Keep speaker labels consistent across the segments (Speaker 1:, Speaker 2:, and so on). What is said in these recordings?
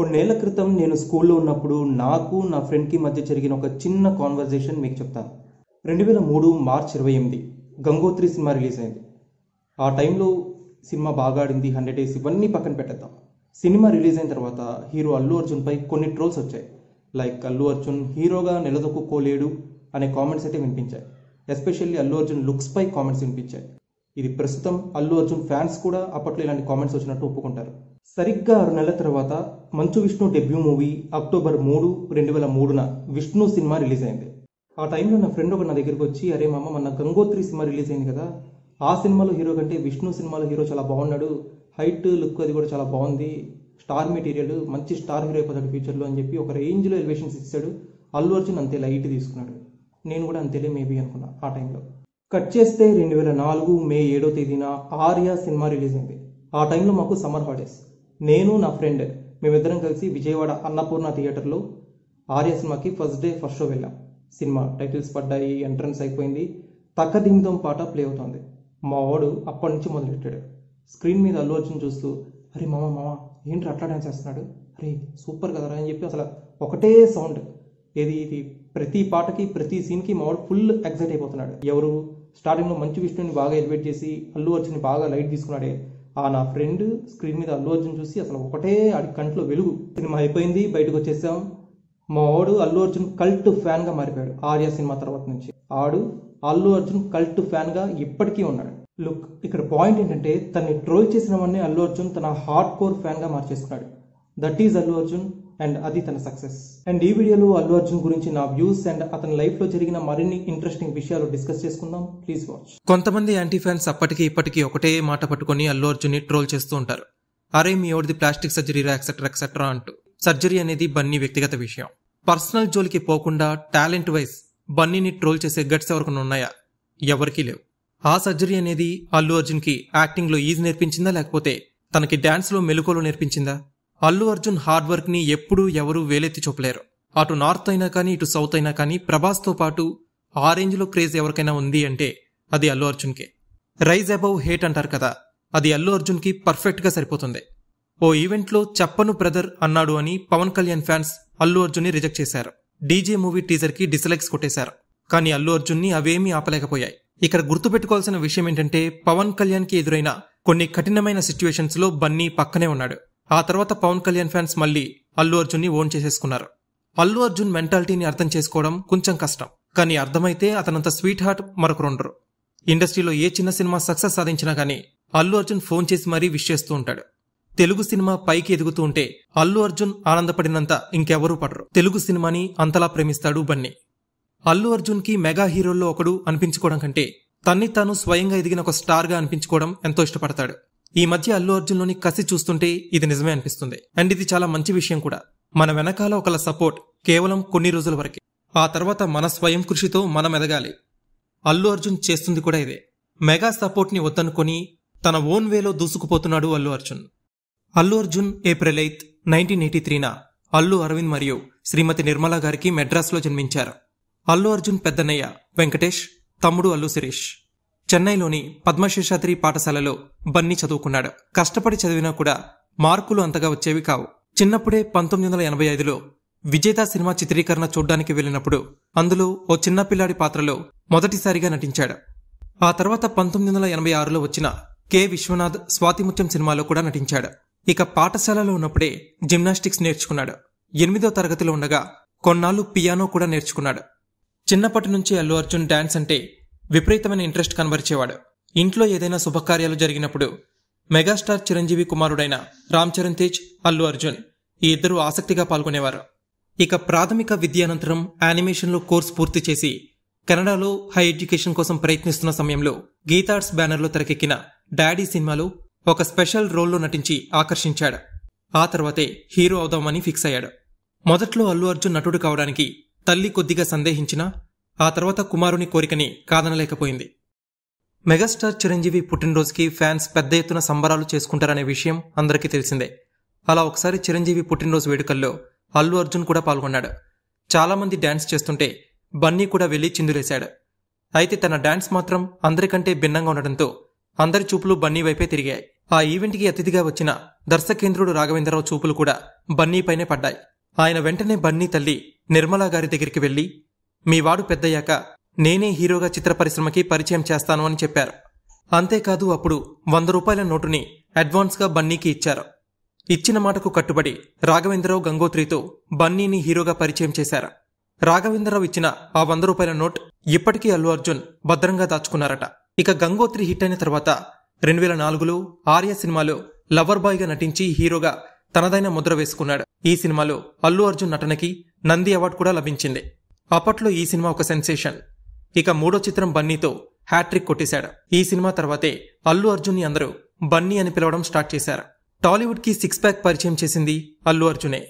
Speaker 1: కొన్నేళ్ల క్రితం నేను స్కూల్లో ఉన్నప్పుడు నాకు నా ఫ్రెండ్కి మధ్య జరిగిన ఒక చిన్న కాన్వర్జేషన్ మీకు చెప్తాను రెండు వేల మూడు మార్చ్ ఇరవై ఎనిమిది గంగోత్రి సినిమా రిలీజ్ అయింది ఆ టైంలో సినిమా బాగా ఆడింది హండ్రెడ్ డేస్ ఇవన్నీ పక్కన పెట్టేద్దాం సినిమా రిలీజ్ అయిన తర్వాత హీరో అల్లు అర్జున్పై కొన్ని ట్రోల్స్ వచ్చాయి లైక్ అల్లు అర్జున్ హీరోగా నిలదొక్కుకోలేడు అనే కామెంట్స్ అయితే వినిపించాయి ఎస్పెషల్లీ అల్లు అర్జున్ లుక్స్పై కామెంట్స్ వినిపించాయి ఇది ప్రస్తుతం అల్లు అర్జున్ ఫ్యాన్స్ కూడా అప్పట్లో ఇలాంటి కామెంట్స్ వచ్చినట్టు ఒప్పుకుంటారు సరిగ్గా ఆరు నెలల తర్వాత మంచు విష్ణు డెబ్యూ మూవీ అక్టోబర్ మూడు రెండు వేల మూడున విష్ణు సినిమా రిలీజ్ అయింది ఆ టైంలో నా ఫ్రెండ్ ఒక నా దగ్గరికి వచ్చి అరే మామ మన గంగోత్రి సినిమా రిలీజ్ అయింది కదా ఆ సినిమాలో హీరో కంటే విష్ణు సినిమాలో హీరో చాలా బాగున్నాడు హైట్ లుక్ అది కూడా చాలా బాగుంది స్టార్ మెటీరియల్ మంచి స్టార్ హీరో అయిపోతాడు ఫ్యూచర్లో అని చెప్పి ఒక రేంజ్లో ఎలివేషన్స్ ఇచ్చాడు అల్లు అర్జున్ అంతే లైట్ తీసుకున్నాడు నేను కూడా అంతేలే మేబీ అనుకున్నా ఆ టైంలో కట్ చేస్తే రెండు వేల నాలుగు మే ఏడో తేదీన ఆర్య సినిమా రిలీజ్ అయింది ఆ టైంలో మాకు సమ్మర్ హాలిడేస్ నేను నా ఫ్రెండ్ మేమిద్దరం కలిసి విజయవాడ అన్నపూర్ణ థియేటర్లో ఆర్య సినిమాకి ఫస్ట్ డే ఫస్ట్ షో వెళ్ళాం సినిమా టైటిల్స్ పడ్డాయి ఎంట్రన్స్ అయిపోయింది తక్క దింగం పాట ప్లే అవుతుంది మా వాడు అప్పటి నుంచి మొదలెట్టాడు స్క్రీన్ మీద అల్లు వచ్చిన చూస్తూ అరే మామ మామ ఏంటి అట్లా డాన్స్ చేస్తున్నాడు అరే సూపర్ కదరా అని చెప్పి అసలు ఒకటే సౌండ్ ఏది ఇది ప్రతి పాటకి ప్రతి సీన్కి మా వాడు ఫుల్ ఎగ్జైట్ అయిపోతున్నాడు ఎవరు స్టార్టింగ్లో మంచి విష్ణుని బాగా ఎలివేట్ చేసి అల్లు అర్జున్ని బాగా లైట్ తీసుకున్నాడే ఆ నా ఫ్రెండ్ స్క్రీన్ మీద అల్లు అర్జున్ చూసి అసలు ఒకటే ఆడి కంట్లో వెలుగు సినిమా అయిపోయింది బయటకు వచ్చేసాం మా వాడు అల్లు అర్జున్ కల్ట్ ఫ్యాన్గా మారిపోయాడు ఆర్య సినిమా తర్వాత నుంచి ఆడు అల్లు అర్జున్ కల్ట్ ఫ్యాన్గా ఇప్పటికీ ఉన్నాడు లుక్ ఇక్కడ పాయింట్ ఏంటంటే తన్ని ట్రోల్ చేసిన వాడిని అల్లు అర్జున్ తన హార్డ్ కోర్ ఫ్యాన్గా మార్చేసుకున్నాడు that is Allu Arjun and అది తన సక్సెస్ అండ్ ఈ వీడియోలో అల్లు అర్జున్ గురించి నా వ్యూస్ అండ్ అతని లైఫ్ లో జరిగిన మరిన్ని ఇంట్రెస్టింగ్ విషయాలు డిస్కస్ చేసుకుందాం ప్లీజ్ వాచ్ కొంతమంది యాంటీ ఫ్యాన్స్ అప్పటికి ఇప్పటికీ ఒకటే మాట పట్టుకుని అల్లు అర్జున్ ని ట్రోల్ చేస్తూ ఉంటారు అరే మీ ఓడిది ప్లాస్టిక్ సర్జరీరా ఎక్సెట్రా ఎక్సెట్రా అంటూ సర్జరీ అనేది బన్నీ వ్యక్తిగత విషయం పర్సనల్ జోలికి పోకుండా టాలెంట్ వైజ్ బన్నీని ట్రోల్ చేసే గట్స్ ఎవరికన్నా ఉన్నాయా ఎవరికీ లేవు ఆ సర్జరీ అనేది అల్లు అర్జున్ కి యాక్టింగ్ లో ఈజ్ నేర్పించిందా లేకపోతే తనకి డాన్స్ లో మెలుకోలు నేర్పించిందా అల్లు అర్జున్ హార్డ్ వర్క్ ని ఎప్పుడూ ఎవరూ వేలెత్తి చూపలేరు అటు నార్త్ అయినా కానీ ఇటు సౌత్ అయినా కానీ ప్రభాస్తో పాటు ఆ రేంజ్లో క్రేజ్ ఎవరికైనా ఉంది అంటే అది అల్లు అర్జున్కే రైజ్ అబౌవ్ హేట్ అంటారు కదా అది అల్లు అర్జున్కి పర్ఫెక్ట్గా సరిపోతుంది ఓ ఈవెంట్లో చెప్పను బ్రదర్ అన్నాడు అని పవన్ కళ్యాణ్ ఫ్యాన్స్ అల్లు అర్జున్ని రిజెక్ట్ చేశారు డీజే మూవీ టీజర్కి డిస్లైక్స్ కొట్టేశారు కానీ అల్లు అర్జున్ని అవేమీ ఆపలేకపోయాయి ఇక్కడ గుర్తుపెట్టుకోవాల్సిన విషయం ఏంటంటే పవన్ కళ్యాణ్కి ఎదురైన కొన్ని కఠినమైన లో బన్నీ పక్కనే ఉన్నాడు ఆ తర్వాత పవన్ కళ్యాణ్ ఫ్యాన్స్ మళ్ళీ అల్లు అర్జున్ని ఓన్ చేసేసుకున్నారు అల్లు అర్జున్ మెంటాలిటీని అర్థం చేసుకోవడం కొంచెం కష్టం కానీ అర్థమైతే అతనంత స్వీట్ హార్ట్ మరొకరుండరు ఇండస్ట్రీలో ఏ చిన్న సినిమా సక్సెస్ సాధించినా కానీ అల్లు అర్జున్ ఫోన్ చేసి మరీ విష్ చేస్తూ ఉంటాడు తెలుగు సినిమా పైకి ఎదుగుతూ ఉంటే అల్లు అర్జున్ ఆనందపడినంత ఇంకెవరూ పడరు తెలుగు సినిమాని అంతలా ప్రేమిస్తాడు బన్నీ అల్లు అర్జున్కి మెగా హీరోల్లో ఒకడు అనిపించుకోవడం కంటే తన్ని తాను స్వయంగా ఎదిగిన ఒక స్టార్గా అనిపించుకోవడం ఎంతో ఇష్టపడతాడు ఈ మధ్య అల్లు అర్జున్లోని కసి చూస్తుంటే ఇది నిజమే అనిపిస్తుంది అండ్ ఇది చాలా మంచి విషయం కూడా మన వెనకాల ఒకల సపోర్ట్ కేవలం కొన్ని రోజుల వరకే ఆ తర్వాత మన స్వయం కృషితో మనం ఎదగాలి అల్లు అర్జున్ చేస్తుంది కూడా ఇదే మెగా సపోర్ట్ని వద్దనుకొని తన ఓన్ వేలో దూసుకుపోతున్నాడు Allu Arjun Allu Arjun April eighth nineteen eighty త్రీన అల్లు అరవింద్ మరియు శ్రీమతి నిర్మలా గారికి మెడ్రాస్లో జన్మించారు అల్లు అర్జున్ పెద్దన్నయ్య వెంకటేష్ తమ్ముడు అల్లు శిరీష్ చెన్నైలోని పద్మశేషాద్రి పాఠశాలలో బన్నీ చదువుకున్నాడు కష్టపడి చదివినా కూడా మార్కులు అంతగా వచ్చేవి కావు చిన్నప్పుడే పంతొమ్మిది వందల ఎనభై ఐదులో విజేత సినిమా చిత్రీకరణ చూడ్డానికి వెళ్ళినప్పుడు అందులో ఓ చిన్నపిల్లాడి పాత్రలో మొదటిసారిగా నటించాడు ఆ తర్వాత పంతొమ్మిది వందల ఎనభై ఆరులో వచ్చిన కె విశ్వనాథ్ స్వాతిముత్యం సినిమాలో కూడా నటించాడు ఇక పాఠశాలలో ఉన్నప్పుడే జిమ్నాస్టిక్స్ నేర్చుకున్నాడు ఎనిమిదో తరగతిలో ఉండగా కొన్నాళ్ళు పియానో కూడా నేర్చుకున్నాడు చిన్నప్పటి నుంచి అల్లు అర్జున్ డాన్స్ అంటే విపరీతమైన ఇంట్రెస్ట్ కనబరిచేవాడు ఇంట్లో ఏదైనా శుభకార్యాలు జరిగినప్పుడు మెగాస్టార్ చిరంజీవి కుమారుడైన రామ్ చరణ్ తేజ్ అల్లు అర్జున్ ఈ ఇద్దరు ఆసక్తిగా పాల్గొనేవారు ఇక ప్రాథమిక విద్యానంతరం యానిమేషన్లో కోర్సు పూర్తి చేసి కెనడాలో హై ఎడ్యుకేషన్ కోసం ప్రయత్నిస్తున్న సమయంలో గీతార్స్ బ్యానర్లో తెరకెక్కిన డాడీ సినిమాలో ఒక స్పెషల్ రోల్లో నటించి ఆకర్షించాడు ఆ తర్వాతే హీరో అవుదామని ఫిక్స్ అయ్యాడు మొదట్లో అల్లు అర్జున్ నటుడు కావడానికి తల్లి కొద్దిగా సందేహించినా ఆ తర్వాత కుమారుని కోరికని కాదనలేకపోయింది మెగాస్టార్ చిరంజీవి పుట్టినరోజుకి ఫ్యాన్స్ పెద్ద ఎత్తున సంబరాలు చేసుకుంటారనే విషయం అందరికీ తెలిసిందే అలా ఒకసారి చిరంజీవి పుట్టినరోజు వేడుకల్లో అల్లు అర్జున్ కూడా పాల్గొన్నాడు చాలామంది డ్యాన్స్ చేస్తుంటే బన్నీ కూడా వెళ్ళి చిందులేశాడు అయితే తన డ్యాన్స్ మాత్రం అందరికంటే భిన్నంగా ఉండడంతో అందరి చూపులు బన్నీ వైపే తిరిగాయి ఆ ఈవెంట్కి అతిథిగా వచ్చిన దర్శకేంద్రుడు రాఘవేంద్రరావు చూపులు కూడా బన్నీపైనే పడ్డాయి ఆయన వెంటనే బన్నీ తల్లి నిర్మలా గారి దగ్గరికి వెళ్లి మీ వాడు పెద్దయ్యాక నేనే హీరోగా చిత్ర పరిశ్రమకి పరిచయం చేస్తాను అని చెప్పారు అంతేకాదు అప్పుడు వంద రూపాయల నోటుని అడ్వాన్స్గా బన్నీకి ఇచ్చారు ఇచ్చిన మాటకు కట్టుబడి రాఘవేంద్రరావు గంగోత్రితో బన్నీని హీరోగా పరిచయం చేశారు రాఘవేంద్రరావు ఇచ్చిన ఆ వంద రూపాయల నోట్ ఇప్పటికీ అల్లు అర్జున్ భద్రంగా దాచుకున్నారట ఇక గంగోత్రి హిట్ అయిన తర్వాత రెండు వేల నాలుగులో ఆర్య సినిమాలో లవర్ బాయ్గా నటించి హీరోగా తనదైన ముద్ర వేసుకున్నాడు ఈ సినిమాలో అల్లు అర్జున్ నటనకి నంది అవార్డు కూడా లభించింది అప్పట్లో ఈ సినిమా ఒక సెన్సేషన్ ఇక మూడో చిత్రం బన్నీతో హ్యాట్రిక్ కొట్టేశాడు ఈ సినిమా తర్వాతే అల్లు అర్జున్ ని అందరూ బన్నీ అని పిలవడం స్టార్ట్ చేశారు టాలీవుడ్ కి సిక్స్ ప్యాక్ పరిచయం చేసింది అల్లు అర్జునే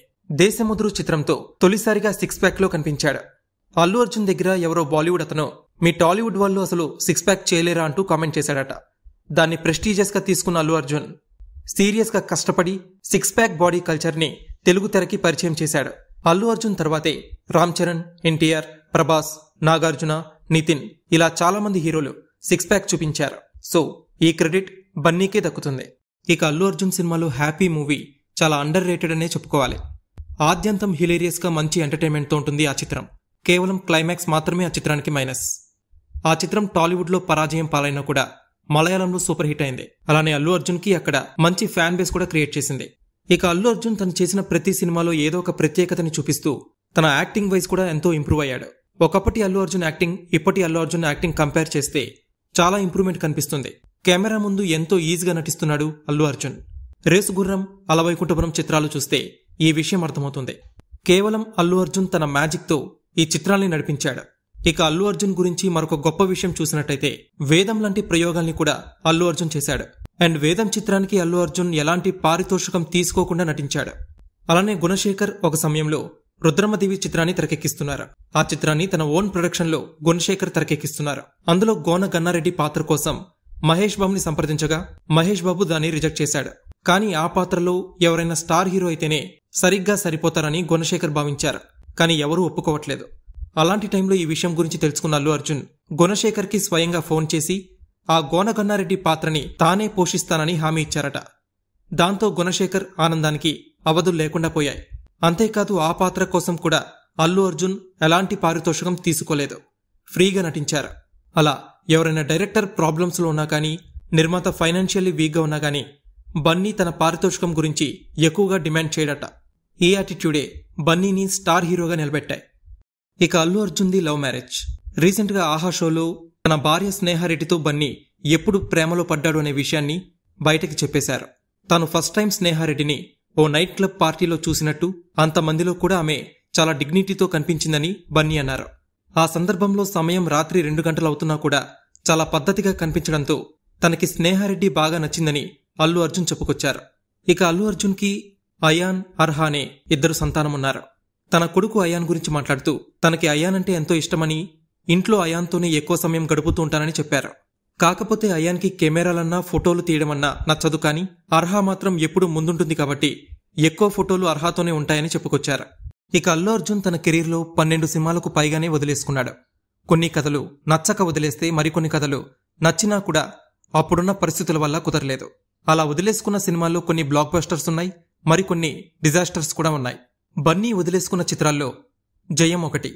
Speaker 1: దేశముద్రు చిత్రంతో తొలిసారిగా సిక్స్ ప్యాక్ లో కనిపించాడు అల్లు అర్జున్ దగ్గర ఎవరో బాలీవుడ్ అతను మీ టాలీవుడ్ వాళ్ళు అసలు సిక్స్ ప్యాక్ చేయలేరా అంటూ కామెంట్ చేశాడట దాన్ని గా తీసుకున్న అల్లు అర్జున్ సీరియస్ గా కష్టపడి సిక్స్ ప్యాక్ బాడీ కల్చర్ ని తెలుగు తెరకి పరిచయం చేశాడు అల్లు అర్జున్ తర్వాతే రామ్ చరణ్ ఎన్టీఆర్ ప్రభాస్ నాగార్జున నితిన్ ఇలా చాలా మంది హీరోలు సిక్స్ ప్యాక్ చూపించారు సో ఈ క్రెడిట్ బన్నీకే దక్కుతుంది ఇక అల్లు అర్జున్ సినిమాలో హ్యాపీ మూవీ చాలా అండర్ రేటెడ్ అనే చెప్పుకోవాలి ఆద్యంతం హిలేరియస్గా మంచి ఎంటర్టైన్మెంట్తో ఉంటుంది ఆ చిత్రం కేవలం క్లైమాక్స్ మాత్రమే ఆ చిత్రానికి మైనస్ ఆ చిత్రం టాలీవుడ్లో పరాజయం పాలైనా కూడా మలయాళంలో సూపర్ హిట్ అయింది అలానే అల్లు అర్జున్కి అక్కడ మంచి ఫ్యాన్ బేస్ కూడా క్రియేట్ చేసింది ఇక అల్లు అర్జున్ తను చేసిన ప్రతి సినిమాలో ఏదో ఒక ప్రత్యేకతని చూపిస్తూ తన యాక్టింగ్ వైజ్ కూడా ఎంతో ఇంప్రూవ్ అయ్యాడు ఒకప్పటి అల్లు అర్జున్ యాక్టింగ్ ఇప్పటి అల్లు అర్జున్ యాక్టింగ్ కంపేర్ చేస్తే చాలా ఇంప్రూవ్మెంట్ కనిపిస్తుంది కెమెరా ముందు ఎంతో ఈజీగా నటిస్తున్నాడు అల్లు అర్జున్ రేసు గుర్రం అలవైకుంఠపురం చిత్రాలు చూస్తే ఈ విషయం అర్థమవుతుంది కేవలం అల్లు అర్జున్ తన మ్యాజిక్తో ఈ చిత్రాల్ని నడిపించాడు ఇక అల్లు అర్జున్ గురించి మరొక గొప్ప విషయం చూసినట్టయితే వేదం లాంటి ప్రయోగాల్ని కూడా అల్లు అర్జున్ చేశాడు అండ్ వేదం చిత్రానికి అల్లు అర్జున్ ఎలాంటి పారితోషికం తీసుకోకుండా నటించాడు అలానే గుణశేఖర్ ఒక సమయంలో రుద్రమదేవి చిత్రాన్ని తెరకెక్కిస్తున్నారు ఆ చిత్రాన్ని తన ఓన్ ప్రొడక్షన్లో గుణశేఖర్ తెరకెక్కిస్తున్నారు అందులో గోన గన్నారెడ్డి పాత్ర కోసం మహేష్ బాబుని సంప్రదించగా మహేష్ బాబు దాన్ని రిజెక్ట్ చేశాడు కానీ ఆ పాత్రలో ఎవరైనా స్టార్ హీరో అయితేనే సరిగ్గా సరిపోతారని గుణశేఖర్ భావించారు కానీ ఎవరూ ఒప్పుకోవట్లేదు అలాంటి టైంలో ఈ విషయం గురించి తెలుసుకున్న అల్లు అర్జున్ గుణశేఖర్ కి స్వయంగా ఫోన్ చేసి ఆ గోనగన్నారెడ్డి పాత్రని తానే పోషిస్తానని హామీ ఇచ్చారట దాంతో గుణశేఖర్ ఆనందానికి అవధులు లేకుండా పోయాయి అంతేకాదు ఆ పాత్ర కోసం కూడా అల్లు అర్జున్ ఎలాంటి పారితోషకం తీసుకోలేదు ఫ్రీగా నటించారు అలా ఎవరైనా డైరెక్టర్ ప్రాబ్లమ్స్లో ఉన్నా కానీ నిర్మాత ఫైనాన్షియల్లీ వీక్గా ఉన్నా కానీ బన్నీ తన పారితోషికం గురించి ఎక్కువగా డిమాండ్ చేయడట ఈ యాటిట్యూడే బన్నీని స్టార్ హీరోగా నిలబెట్టాయి ఇక అల్లు అర్జున్ది లవ్ మ్యారేజ్ రీసెంట్గా ఆహా షోలో తన భార్య స్నేహారెడ్డితో బన్నీ ఎప్పుడు ప్రేమలో పడ్డాడు అనే విషయాన్ని బయటకి చెప్పేశారు తాను ఫస్ట్ టైం స్నేహారెడ్డిని ఓ నైట్ క్లబ్ పార్టీలో చూసినట్టు అంతమందిలో కూడా ఆమె చాలా డిగ్నిటీతో కనిపించిందని బన్నీ అన్నారు ఆ సందర్భంలో సమయం రాత్రి రెండు గంటలవుతున్నా కూడా చాలా పద్ధతిగా కనిపించడంతో తనకి స్నేహారెడ్డి బాగా నచ్చిందని అల్లు అర్జున్ చెప్పుకొచ్చారు ఇక అల్లు అర్జున్కి అయాన్ అర్హానే ఇద్దరు సంతానమున్నారు తన కొడుకు అయాన్ గురించి మాట్లాడుతూ తనకి అయాన్ అంటే ఎంతో ఇష్టమని ఇంట్లో అయాన్తోనే ఎక్కువ సమయం గడుపుతూ ఉంటానని చెప్పారు కాకపోతే అయాన్కి కెమెరాలన్నా ఫోటోలు తీయడమన్నా నచ్చదు కానీ అర్హా మాత్రం ఎప్పుడూ ముందుంటుంది కాబట్టి ఎక్కువ ఫోటోలు అర్హాతోనే ఉంటాయని చెప్పుకొచ్చారు ఇక అల్లు అర్జున్ తన కెరీర్లో పన్నెండు సినిమాలకు పైగానే వదిలేసుకున్నాడు కొన్ని కథలు నచ్చక వదిలేస్తే మరికొన్ని కథలు నచ్చినా కూడా అప్పుడున్న పరిస్థితుల వల్ల కుదరలేదు అలా వదిలేసుకున్న సినిమాల్లో కొన్ని బ్లాక్ బస్టర్స్ ఉన్నాయి మరికొన్ని డిజాస్టర్స్ కూడా ఉన్నాయి బన్నీ వదిలేసుకున్న చిత్రాల్లో జయం ఒకటి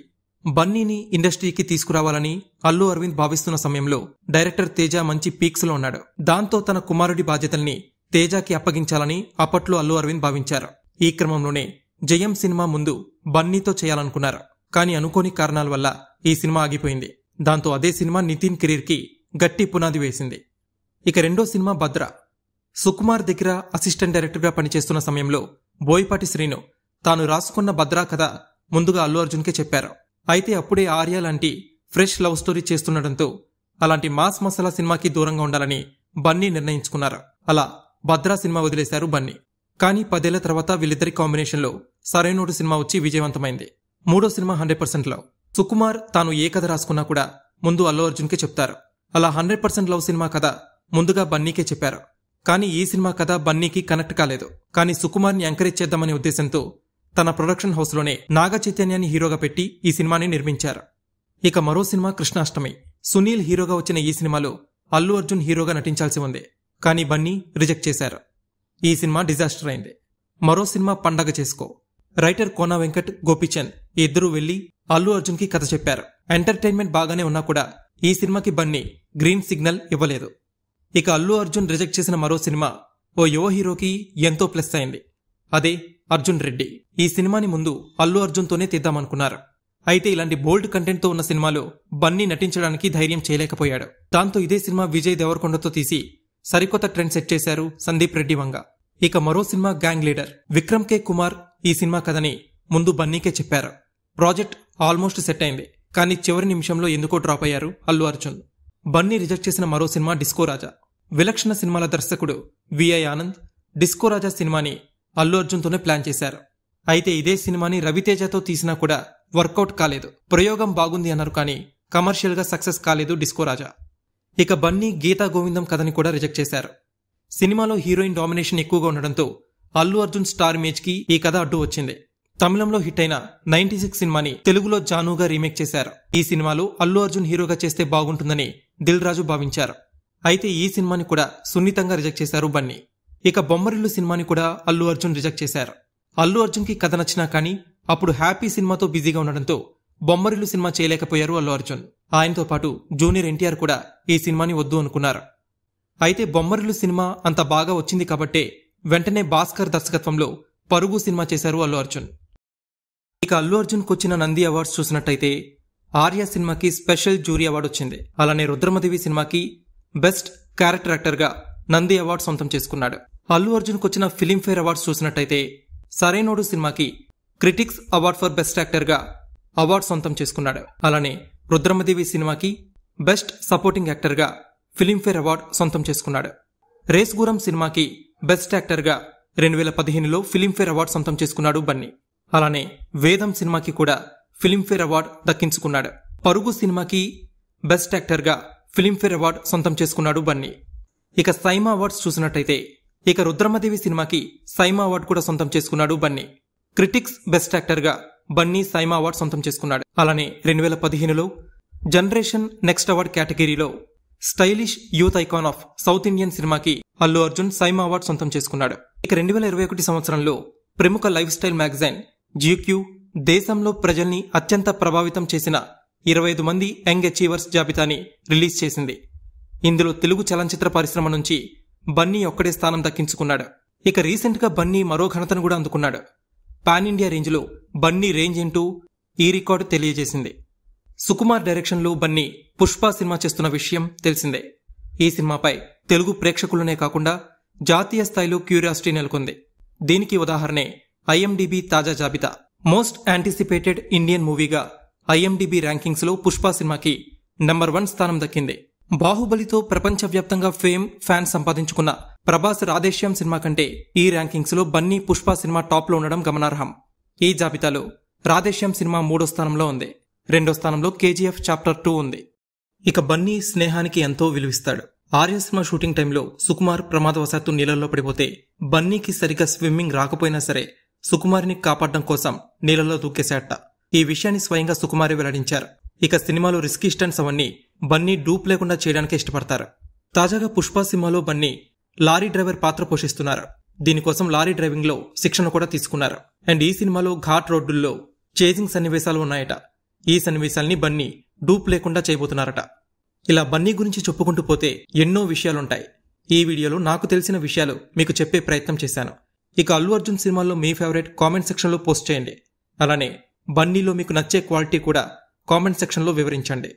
Speaker 1: బన్నీని ఇండస్ట్రీకి తీసుకురావాలని అల్లు అరవింద్ భావిస్తున్న సమయంలో డైరెక్టర్ తేజ మంచి పీక్స్లో ఉన్నాడు దాంతో తన కుమారుడి బాధ్యతల్ని తేజాకి అప్పగించాలని అప్పట్లో అల్లు అరవింద్ భావించారు ఈ క్రమంలోనే జయం సినిమా ముందు బన్నీతో చేయాలనుకున్నారు కానీ అనుకోని కారణాల వల్ల ఈ సినిమా ఆగిపోయింది దాంతో అదే సినిమా నితిన్ కెరీర్ కి గట్టి పునాది వేసింది ఇక రెండో సినిమా భద్ర సుకుమార్ దగ్గర అసిస్టెంట్ డైరెక్టర్గా పనిచేస్తున్న సమయంలో బోయపాటి శ్రీను తాను రాసుకున్న భద్రా కథ ముందుగా అల్లు అర్జున్కే చెప్పారు అయితే అప్పుడే ఆర్య లాంటి ఫ్రెష్ లవ్ స్టోరీ చేస్తుండటంతో అలాంటి మాస్ మసాలా సినిమాకి దూరంగా ఉండాలని బన్నీ నిర్ణయించుకున్నారు అలా భద్రా సినిమా వదిలేశారు బన్నీ కానీ పదేళ్ల తర్వాత వీళ్ళిద్దరి కాంబినేషన్లో సరైనోడు సినిమా వచ్చి విజయవంతమైంది మూడో సినిమా హండ్రెడ్ పర్సెంట్లో సుకుమార్ తాను ఏ కథ రాసుకున్నా కూడా ముందు అల్లు అర్జున్కే చెప్తారు అలా హండ్రెడ్ పర్సెంట్ లవ్ సినిమా కథ ముందుగా బన్నీకే చెప్పారు కానీ ఈ సినిమా కథ బన్నీకి కనెక్ట్ కాలేదు కానీ సుకుమార్ని ఎంకరేజ్ చేద్దామనే ఉద్దేశంతో తన ప్రొడక్షన్ హౌస్లోనే నాగ చైతన్యాన్ని హీరోగా పెట్టి ఈ సినిమాని నిర్మించారు ఇక మరో సినిమా కృష్ణాష్టమి సునీల్ హీరోగా వచ్చిన ఈ సినిమాలో అల్లు అర్జున్ హీరోగా నటించాల్సి ఉంది కానీ బన్నీ రిజెక్ట్ చేశారు ఈ సినిమా డిజాస్టర్ అయింది మరో సినిమా పండగ చేసుకో రైటర్ కోనా వెంకట్ గోపిచంద్ ఇద్దరూ వెళ్లి అల్లు అర్జున్ కి కథ చెప్పారు ఎంటర్టైన్మెంట్ బాగానే ఉన్నా కూడా ఈ సినిమాకి బన్నీ గ్రీన్ సిగ్నల్ ఇవ్వలేదు ఇక అల్లు అర్జున్ రిజెక్ట్ చేసిన మరో సినిమా ఓ యువ హీరోకి ఎంతో ప్లస్ అయింది అదే అర్జున్ రెడ్డి ఈ సినిమాని ముందు అల్లు అర్జున్తోనే తీద్దామనుకున్నారు అయితే ఇలాంటి బోల్డ్ కంటెంట్తో ఉన్న సినిమాలో బన్నీ నటించడానికి ధైర్యం చేయలేకపోయాడు దాంతో ఇదే సినిమా విజయ్ దేవరకొండతో తీసి సరికొత్త ట్రెండ్ సెట్ చేశారు సందీప్ రెడ్డి వంగ ఇక మరో cinema gang leader Vikram K Kumar ఈ సినిమా కథని ముందు బన్నీకే చెప్పారు ప్రాజెక్ట్ ఆల్మోస్ట్ సెట్ అయింది కానీ చివరి నిమిషంలో ఎందుకో డ్రాప్ అయ్యారు అల్లు అర్జున్ బన్నీ రిజెక్ట్ చేసిన మరో సినిమా డిస్కో రాజా విలక్షణ సినిమాల దర్శకుడు విఐ ఆనంద్ డిస్కో రాజా సినిమాని అల్లు అర్జున్తోనే ప్లాన్ చేశారు అయితే ఇదే సినిమాని రవితేజతో తీసినా కూడా వర్కౌట్ కాలేదు ప్రయోగం బాగుంది అన్నారు కానీ కమర్షియల్గా సక్సెస్ కాలేదు డిస్కో రాజా ఇక బన్నీ గీతా గోవిందం కథని కూడా రిజెక్ట్ చేశారు సినిమాలో హీరోయిన్ డామినేషన్ ఎక్కువగా ఉండడంతో అల్లు అర్జున్ స్టార్ ఇమేజ్కి ఈ కథ అడ్డు వచ్చింది తమిళంలో హిట్ అయిన నైన్టీ సిక్స్ సినిమాని తెలుగులో జానుగా రీమేక్ చేశారు ఈ సినిమాలో అల్లు అర్జున్ హీరోగా చేస్తే బాగుంటుందని దిల్ రాజు భావించారు అయితే ఈ సినిమాని కూడా సున్నితంగా రిజెక్ట్ చేశారు బన్నీ ఇక బొమ్మరిల్లు సినిమాని కూడా అల్లు అర్జున్ రిజెక్ట్ చేశారు అల్లు అర్జున్ కి కథ నచ్చినా కానీ అప్పుడు హ్యాపీ సినిమాతో బిజీగా ఉండడంతో బొమ్మరిల్లు సినిమా చేయలేకపోయారు అల్లు అర్జున్ ఆయనతో పాటు జూనియర్ ఎన్టీఆర్ కూడా ఈ సినిమాని వద్దు అనుకున్నారు అయితే బొమ్మరిల్లు సినిమా అంత బాగా వచ్చింది కాబట్టే వెంటనే భాస్కర్ దర్శకత్వంలో పరుగు సినిమా చేశారు అల్లు అర్జున్ ఇక అల్లు అర్జున్కు వచ్చిన నంది అవార్డ్స్ చూసినట్టయితే ఆర్య సినిమాకి స్పెషల్ జూరీ అవార్డు వచ్చింది అలానే రుద్రమదేవి సినిమాకి బెస్ట్ క్యారెక్టర్ యాక్టర్గా నంది అవార్డు సొంతం చేసుకున్నాడు అల్లు అర్జున్కు వచ్చిన ఫిలింఫేర్ అవార్డ్స్ చూసినట్టయితే సరైనోడు సినిమాకి క్రిటిక్స్ అవార్డ్ ఫర్ బెస్ట్ యాక్టర్గా అవార్డు సొంతం చేసుకున్నాడు అలానే రుద్రమదేవి సినిమాకి బెస్ట్ సపోర్టింగ్ యాక్టర్గా ఫిలింఫేర్ అవార్డు సొంతం చేసుకున్నాడు రేస్ గురం సినిమాకి బెస్ట్ యాక్టర్గా రెండు వేల పదిహేనులో ఫిలింఫేర్ అవార్డు సొంతం చేసుకున్నాడు బన్నీ అలానే వేదం సినిమాకి కూడా ఫిలింఫేర్ అవార్డు దక్కించుకున్నాడు పరుగు సినిమాకి బెస్ట్ యాక్టర్గా ఫిలింఫేర్ అవార్డు సొంతం చేసుకున్నాడు బన్నీ ఇక సైమా అవార్డ్స్ చూసినట్టయితే ఇక రుద్రమ్మదేవి సినిమాకి సైమా అవార్డు కూడా సొంతం చేసుకున్నాడు బన్నీ క్రిటిక్స్ బెస్ట్ యాక్టర్గా బన్నీ సైమా అవార్డు సొంతం చేసుకున్నాడు అలానే రెండు వేల పదిహేనులో జనరేషన్ నెక్స్ట్ అవార్డ్ కేటగిరీలో stylish youth icon of south Indian సినిమాకి అల్లు అర్జున్ సైమా అవార్డు సొంతం చేసుకున్నాడు ఇక రెండు వేల ఇరవై ఒకటి సంవత్సరంలో ప్రముఖ లైఫ్ స్టైల్ మ్యాగజైన్ జీక్యూ దేశంలో ప్రజల్ని అత్యంత ప్రభావితం చేసిన ఇరవై ఐదు మంది యంగ్ అచీవర్స్ జాబితాని రిలీజ్ చేసింది ఇందులో తెలుగు చలనచిత్ర పరిశ్రమ నుంచి బన్నీ ఒక్కడే స్థానం దక్కించుకున్నాడు ఇక రీసెంట్గా బన్నీ మరో ఘనతను కూడా అందుకున్నాడు పాన్ ఇండియా రేంజ్లో బన్నీ రేంజ్ ఏంటూ ఈ రికార్డు తెలియజేసింది సుకుమార్ డైరెక్షన్లో బన్నీ పుష్ప సినిమా చేస్తున్న విషయం తెలిసిందే ఈ సినిమాపై తెలుగు ప్రేక్షకులనే కాకుండా జాతీయ స్థాయిలో క్యూరియాసిటీ నెలకొంది దీనికి ఉదాహరణే ఐఎండిబి తాజా జాబితా మోస్ట్ యాంటిసిపేటెడ్ ఇండియన్ మూవీగా ఐఎండిబి ర్యాంకింగ్స్లో పుష్ప సినిమాకి నంబర్ వన్ స్థానం దక్కింది బాహుబలితో ప్రపంచవ్యాప్తంగా ఫేమ్ ఫ్యాన్ సంపాదించుకున్న ప్రభాస్ రాధేశ్యం సినిమా కంటే ఈ ర్యాంకింగ్స్లో బన్నీ పుష్ప సినిమా టాప్లో ఉండడం గమనార్హం ఈ జాబితాలో రాధేశ్యామ్ సినిమా మూడో స్థానంలో ఉంది రెండో స్థానంలో కేజీఎఫ్ చాప్టర్ టూ ఉంది ఇక బన్నీ స్నేహానికి ఎంతో విలువిస్తాడు ఆర్య సినిమా షూటింగ్ టైంలో సుకుమార్ ప్రమాదవశాత్తు నీళ్ళల్లో పడిపోతే బన్నీకి సరిగ్గా స్విమ్మింగ్ రాకపోయినా సరే సుకుమారిని కాపాడడం కోసం నీళ్ళల్లో దూకేశాట ఈ విషయాన్ని స్వయంగా సుకుమారి వెల్లడించారు ఇక సినిమాలో రిస్క్ స్టంట్స్ అవన్నీ బన్నీ డూప్ లేకుండా చేయడానికి ఇష్టపడతారు తాజాగా పుష్ప సినిమాలో బన్నీ లారీ డ్రైవర్ పాత్ర పోషిస్తున్నారు దీనికోసం లారీ డ్రైవింగ్లో శిక్షణ కూడా తీసుకున్నారు అండ్ ఈ సినిమాలో ఘాట్ రోడ్డుల్లో చేజింగ్ సన్నివేశాలు ఉన్నాయట ఈ సన్నివేశాల్ని బన్నీ డూప్ లేకుండా చేయబోతున్నారట ఇలా బన్నీ గురించి చెప్పుకుంటూ పోతే ఎన్నో విషయాలుంటాయి ఈ వీడియోలో నాకు తెలిసిన విషయాలు మీకు చెప్పే ప్రయత్నం చేశాను ఇక అల్లు అర్జున్ సినిమాల్లో మీ ఫేవరెట్ కామెంట్ సెక్షన్లో పోస్ట్ చేయండి అలానే బన్నీలో మీకు నచ్చే క్వాలిటీ కూడా కామెంట్ సెక్షన్లో వివరించండి